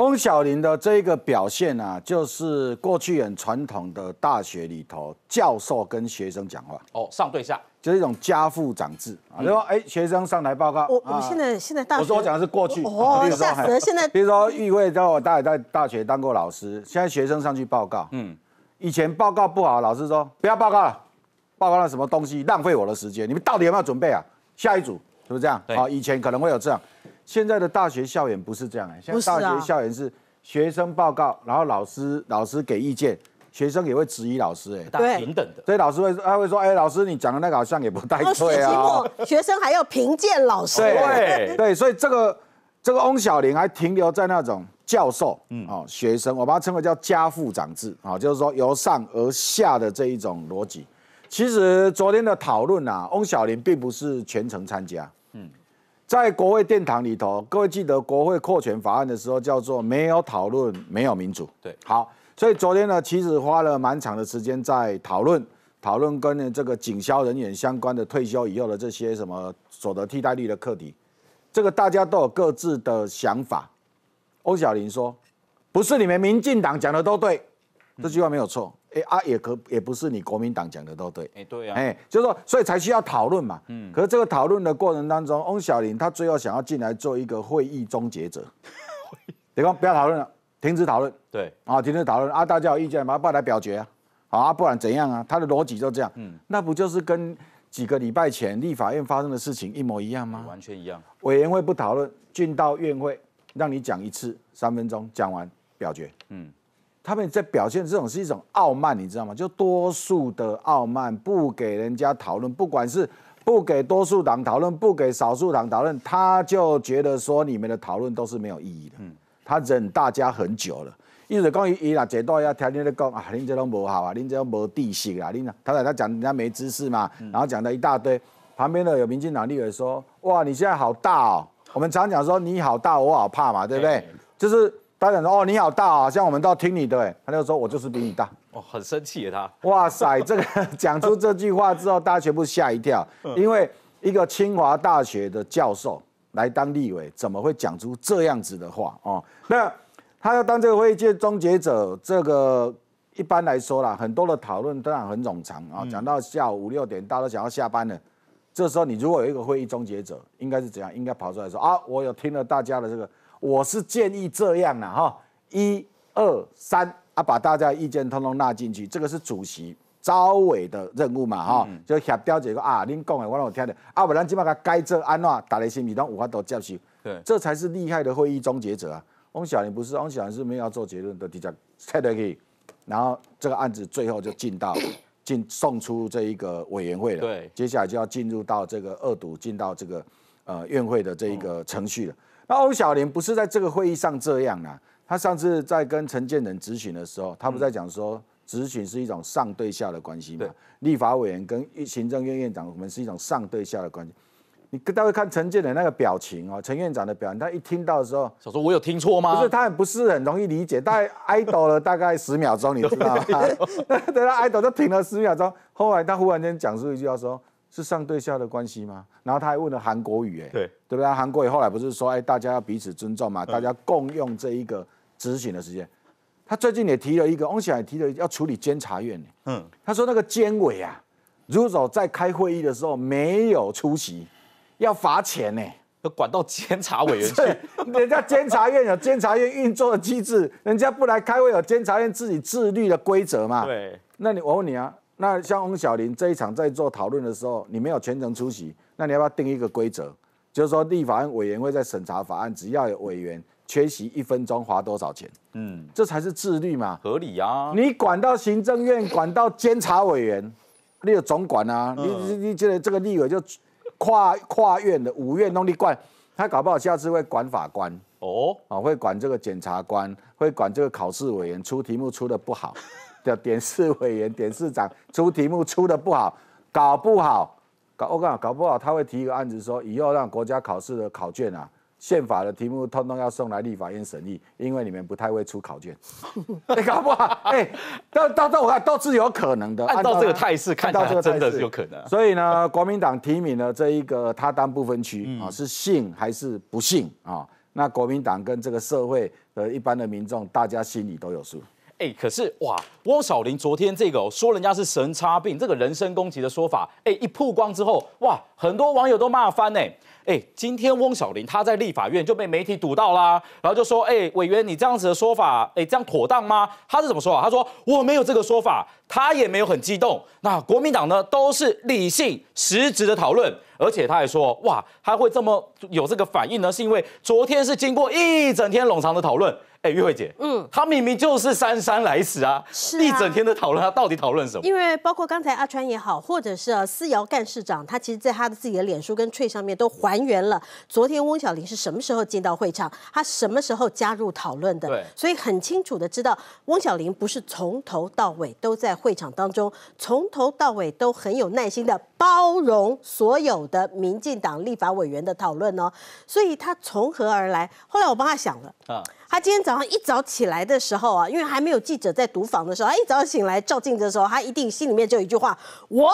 翁小林的这一个表现啊，就是过去很传统的大学里头，教授跟学生讲话，哦，上对下，就是一种家父长制啊。比说，哎，学生上台报告，我我现在现在大学，我说我讲的是过去，吓死了。现在比如说，一位在我大在大学当过老师，现在学生上去报告，嗯，以前报告不好，老师说不要报告了，报告了什么东西浪费我的时间？你们到底有没有准备啊？下一组是不是这样？啊，以前可能会有这样。现在的大学校园不是这样哎，现在大学校园是学生报告，然后老师老师给意见，学生也会质疑老师哎，对，平等的，所以老师会他会说，哎，老师你讲的那个好像也不太对啊。学生还要评鉴老师，对对，所以这个这个翁小玲还停留在那种教授嗯哦学生，我把它称为叫家父长制啊，就是说由上而下的这一种逻辑。其实昨天的讨论啊，翁小玲并不是全程参加，嗯。在国会殿堂里头，各位记得国会扩权法案的时候，叫做没有讨论，没有民主。对，好，所以昨天呢，其实花了蛮长的时间在讨论，讨论跟这个警消人员相关的退休以后的这些什么所得替代率的课题，这个大家都有各自的想法。欧小玲说，不是你们民进党讲的都对。这句话没有错，哎啊，也可也不是你国民党讲的都对，哎对啊，哎就是说，所以才需要讨论嘛。嗯，可是这个讨论的过程当中，翁小玲他最后想要进来做一个会议终结者，李光不要讨论了，停止讨论，对，啊停止讨论，啊大家有意见，马上来表决啊，啊不然怎样啊？他的逻辑就这样，嗯，那不就是跟几个礼拜前立法院发生的事情一模一样吗？完全一样，委员会不讨论进到院会，让你讲一次三分钟，讲完表决，嗯。他们在表现这种是一种傲慢，你知道吗？就多数的傲慢，不给人家讨论，不管是不给多数党讨论，不给少数党讨论，他就觉得说你们的讨论都是没有意义的。嗯，他忍大家很久了。一水攻伊伊啊，解多要条件的讲啊，林这都无好啊，林这都无地性啊，林他他讲人家没知识嘛，然后讲了一大堆。旁边的有民进党立委说：哇，你现在好大哦！我们常讲说你好大，我好怕嘛，对不对？就是。大家说哦，你好大啊，像我们都要听你的。哎，他就说，我就是比你大。哦，很生气他。哇塞，这个讲出这句话之后，大家全部吓一跳。因为一个清华大学的教授来当立委，怎么会讲出这样子的话哦，那他要当这个会议终结者，这个一般来说啦，很多的讨论当然很冗长啊，讲到下午五六点，大家都想要下班了。这时候，你如果有一个会议终结者，应该是怎样？应该跑出来说啊，我有听了大家的这个。我是建议这样了哈，一二三啊，把大家意见通通纳进去，这个是主席、招委的任务嘛哈，就协调这个啊，您讲的我有听的，啊不咱今麦该这安怎，大家心里都有法都接受，对，这才是厉害的会议终结者啊。翁小玲不是，翁小玲是没有要做结论的，底下拆得可以，然后这个案子最后就进到 进送出这一个委员会了，对，接下来就要进入到这个二读，进到这个呃院会的这一个程序了。那欧小玲不是在这个会议上这样啊？他上次在跟陈建仁咨询的时候，他不在讲说咨询是一种上对下的关系嘛？立法委员跟行政院院长，我们是一种上对下的关系。你大家看陈建仁那个表情啊，陈院长的表情，他一听到的时候，想说我有听错吗？不是，他也不是很容易理解，大概哀抖了大概十秒钟，你知道吗？等 他哀抖就停了十秒钟，后来他忽然间讲出一句话说。是上对下的关系吗？然后他还问了韩国瑜，哎，对对不对？韩国语后来不是说，哎，大家要彼此尊重嘛，大家共用这一个执行的时间。他最近也提了一个，翁显海提了要处理监察院嗯，他说那个监委啊，如果在开会议的时候没有出席，要罚钱呢，要管到监察委员去。人家监察院有监察院运作的机制，人家不来开会有监察院自己自律的规则嘛。对，那你我问你啊。那像翁小玲这一场在做讨论的时候，你没有全程出席，那你要不要定一个规则，就是说立法院委员会在审查法案，只要有委员缺席一分钟，罚多少钱？嗯，这才是自律嘛，合理啊。你管到行政院，管到监察委员，你有总管啊？你你觉得这个立委就跨跨院的，五院都你管，他搞不好下次会管法官哦，啊，会管这个检察官，会管这个考试委员出题目出的不好。的点事委员、点事长出题目出的不好，搞不好，搞我讲，搞不好他会提一个案子说，以后让国家考试的考卷啊，宪法的题目通通要送来立法院审议，因为你们不太会出考卷，你 搞不好，哎，到到到，我看都是有可能的。按照这个态势，看到这个真的有可能。所以呢，国民党提名了这一个他当不分区啊，是信还是不信啊？那国民党跟这个社会的一般的民众，大家心里都有数。哎，可是哇，汪小玲昨天这个说人家是神差病，这个人身攻击的说法，哎，一曝光之后，哇，很多网友都骂翻呢。哎，今天汪小玲她在立法院就被媒体堵到啦，然后就说，哎，委员你这样子的说法，哎，这样妥当吗？他是怎么说啊？他说我没有这个说法，他也没有很激动。那国民党呢，都是理性、实质的讨论。而且他还说，哇，他会这么有这个反应呢，是因为昨天是经过一整天冗长的讨论。哎，玉慧姐，嗯，他明明就是姗姗来迟啊，是一整天的讨论，他到底讨论什么？因为包括刚才阿川也好，或者是思瑶干事长，他其实在他的自己的脸书跟翠上面都还原了昨天翁小玲是什么时候进到会场，他什么时候加入讨论的。对，所以很清楚的知道，翁小玲不是从头到尾都在会场当中，从头到尾都很有耐心的包容所有。的民进党立法委员的讨论哦，所以他从何而来？后来我帮他想了，啊，他今天早上一早起来的时候啊，因为还没有记者在读访的时候，他一早醒来照镜子的时候，他一定心里面就有一句话：我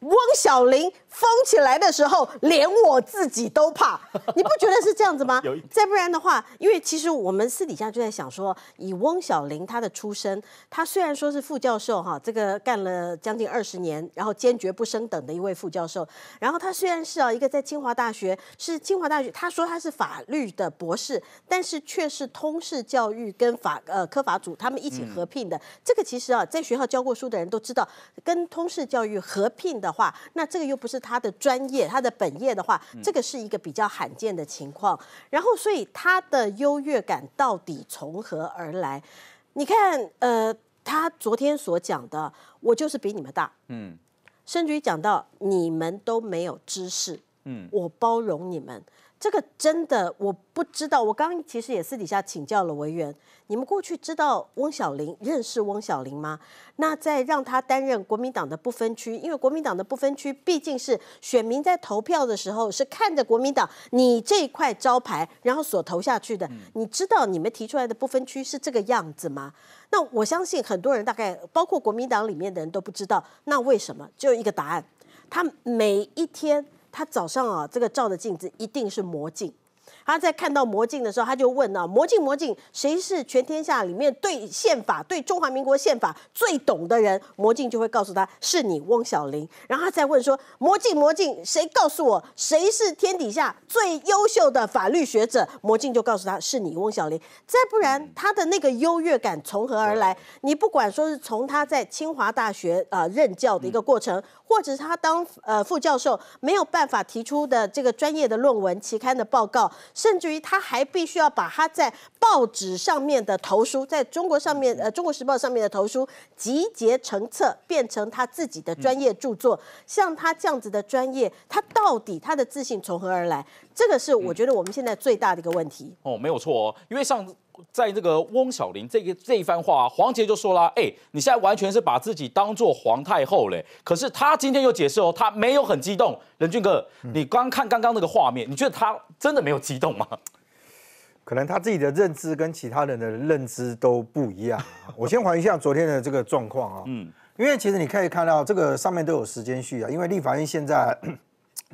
汪小玲。封起来的时候，连我自己都怕，你不觉得是这样子吗？再不然的话，因为其实我们私底下就在想说，以翁小玲他的出身，他虽然说是副教授哈，这个干了将近二十年，然后坚决不升等的一位副教授，然后他虽然是啊一个在清华大学，是清华大学，他说他是法律的博士，但是却是通识教育跟法呃科法组他们一起合并的。这个其实啊，在学校教过书的人都知道，跟通识教育合并的话，那这个又不是。他的专业，他的本业的话，这个是一个比较罕见的情况。然后，所以他的优越感到底从何而来？你看，呃，他昨天所讲的，我就是比你们大，嗯，甚至于讲到你们都没有知识，嗯，我包容你们。这个真的我不知道，我刚其实也私底下请教了委员，你们过去知道翁小玲认识翁小玲吗？那在让他担任国民党的不分区，因为国民党的不分区毕竟是选民在投票的时候是看着国民党你这块招牌，然后所投下去的。你知道你们提出来的不分区是这个样子吗？那我相信很多人大概包括国民党里面的人都不知道，那为什么？只有一个答案，他每一天。他早上啊，这个照的镜子一定是魔镜。他在看到魔镜的时候，他就问了：“魔镜魔镜，谁是全天下里面对宪法、对中华民国宪法最懂的人？”魔镜就会告诉他：“是你，翁小玲。”然后他再问说：“魔镜魔镜，谁告诉我谁是天底下最优秀的法律学者？”魔镜就告诉他是你，翁小玲。再不然，他的那个优越感从何而来？你不管说是从他在清华大学啊任教的一个过程，或者是他当呃副教授没有办法提出的这个专业的论文、期刊的报告。甚至于他还必须要把他在报纸上面的投书，在中国上面呃《中国时报》上面的投书集结成册，变成他自己的专业著作。像他这样子的专业，他到底他的自信从何而来？这个是我觉得我们现在最大的一个问题。哦，没有错哦，因为上次。在这个翁小玲这个这一番话，黄杰就说了：“哎，你现在完全是把自己当做皇太后嘞。”可是他今天又解释哦，他没有很激动。任俊哥，你刚看刚刚那个画面，你觉得他真的没有激动吗？可能他自己的认知跟其他人的认知都不一样。我先还一下昨天的这个状况啊，嗯，因为其实你可以看到这个上面都有时间序啊，因为立法院现在。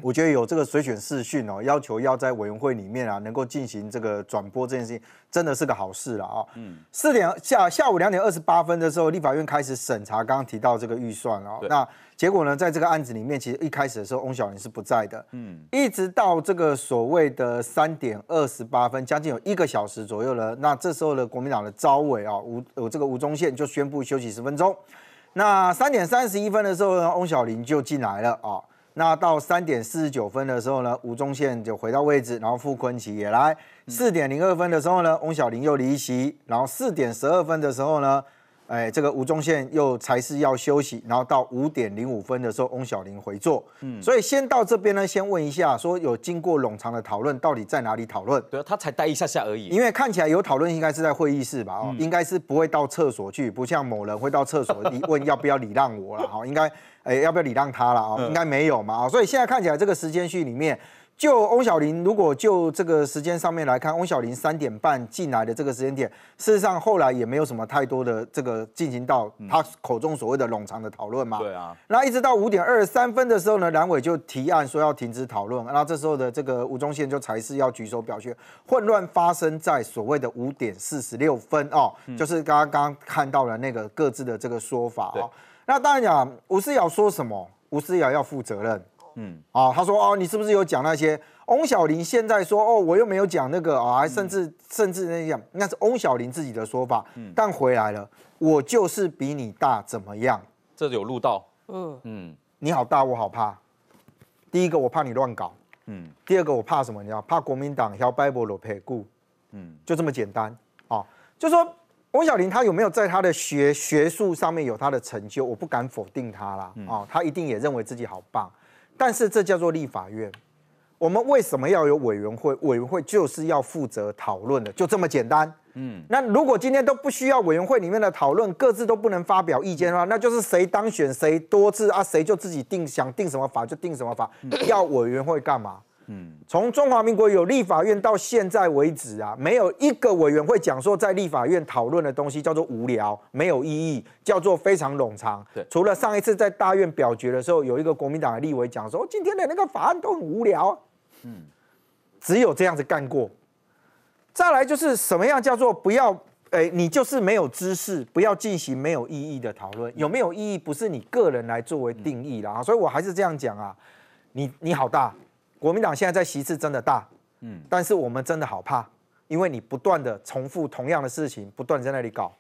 我觉得有这个随选视讯哦，要求要在委员会里面啊，能够进行这个转播这件事情，真的是个好事了啊。嗯，四点下下午两点二十八分的时候，立法院开始审查刚刚提到这个预算哦。那结果呢，在这个案子里面，其实一开始的时候翁小玲是不在的，嗯，一直到这个所谓的三点二十八分，将近有一个小时左右了。那这时候呢，国民党的招委啊，吴有这个吴宗宪就宣布休息十分钟。那三点三十一分的时候呢，翁小玲就进来了啊。那到三点四十九分的时候呢，吴宗宪就回到位置，然后傅坤奇也来。四点零二分的时候呢，翁小玲又离席，然后四点十二分的时候呢。哎，这个吴宗宪又才是要休息，然后到五点零五分的时候，翁小玲回座。嗯，所以先到这边呢，先问一下，说有经过冗长的讨论，到底在哪里讨论？对，他才待一下下而已。因为看起来有讨论，应该是在会议室吧？哦，应该是不会到厕所去，不像某人会到厕所你 问要不要礼让我了，哈，应该，哎，要不要礼让他了？啊，应该没有嘛？啊，所以现在看起来这个时间序里面。就翁小玲，如果就这个时间上面来看，翁小玲三点半进来的这个时间点，事实上后来也没有什么太多的这个进行到他口中所谓的冗长的讨论嘛。对啊。那一直到五点二十三分的时候呢，蓝委就提案说要停止讨论，然这时候的这个吴宗宪就才是要举手表决。混乱发生在所谓的五点四十六分哦，就是刚刚刚看到了那个各自的这个说法。那当然讲，吴思瑶说什么，吴思瑶要负责任。嗯，啊，他说，哦，你是不是有讲那些翁小玲？现在说，哦，我又没有讲那个啊，甚至甚至那样，那是翁小玲自己的说法。嗯，但回来了，我就是比你大，怎么样？这有录到？嗯嗯，你好大，我好怕。第一个，我怕你乱搞。嗯，第二个，我怕什么？你要怕国民党摇摆不罗佩顾，嗯，就这么简单。啊，就说翁小玲他有没有在他的学学术上面有他的成就？我不敢否定他啦。啊，他一定也认为自己好棒。但是这叫做立法院，我们为什么要有委员会？委员会就是要负责讨论的，就这么简单。嗯，那如果今天都不需要委员会里面的讨论，各自都不能发表意见的话，那就是谁当选谁多字啊，谁就自己定，想定什么法就定什么法，要委员会干嘛？嗯，从中华民国有立法院到现在为止啊，没有一个委员会讲说在立法院讨论的东西叫做无聊、没有意义，叫做非常冗长。对，除了上一次在大院表决的时候，有一个国民党的立委讲说今天的那个法案都很无聊。嗯，只有这样子干过。再来就是什么样叫做不要？哎，你就是没有知识，不要进行没有意义的讨论。有没有意义不是你个人来作为定义啦，所以我还是这样讲啊，你你好大。国民党现在在席次真的大，嗯，但是我们真的好怕，因为你不断的重复同样的事情，不断在那里搞。